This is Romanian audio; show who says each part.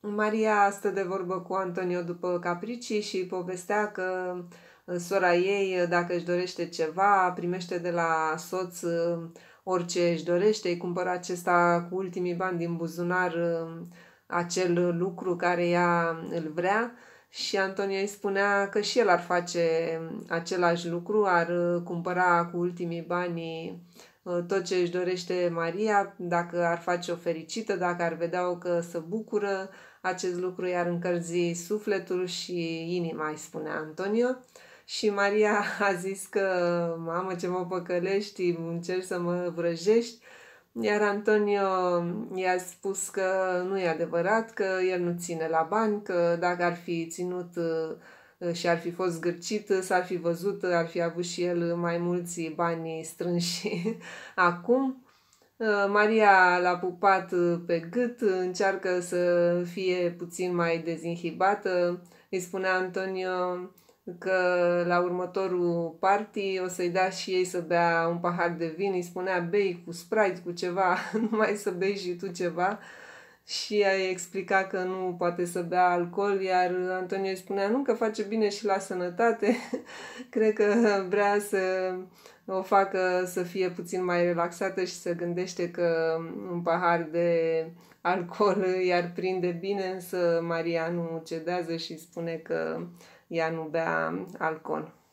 Speaker 1: Maria stă de vorbă cu Antonio după capricii și îi povestea că uh, sora ei, uh, dacă își dorește ceva, primește de la soț uh, orice își dorește, îi cumpără acesta cu ultimii bani din buzunar acel lucru care ea îl vrea și Antonio îi spunea că și el ar face același lucru, ar cumpăra cu ultimii bani Uh, tot ce își dorește Maria, dacă ar face o fericită, dacă ar vedea-o că se bucură, acest lucru i-ar încălzi sufletul și inima, îi spune Antonio. Și Maria a zis că, mamă ce mă păcălești, încerci să mă vrăjești, iar Antonio i-a spus că nu e adevărat, că el nu ține la bani, că dacă ar fi ținut uh, Uh, și ar fi fost zgârcit, uh, s-ar fi văzut, uh, ar fi avut și el mai mulți bani strânși acum. Maria l-a pupat pe gât, încearcă să fie puțin mai dezinhibată. Îi spunea Antonio că la următorul party o să-i da și ei să bea un pahar de vin. Îi spunea bei cu Sprite, cu ceva, numai să bei și tu ceva. Uh, și a explica că nu poate să bea alcool, iar Antonio îi spunea nu că face bine și la sănătate, cred că vrea să o facă să fie puțin mai relaxată și să gândește că un pahar de alcool i-ar prinde bine, însă Maria nu cedează și spune că ea nu bea alcool.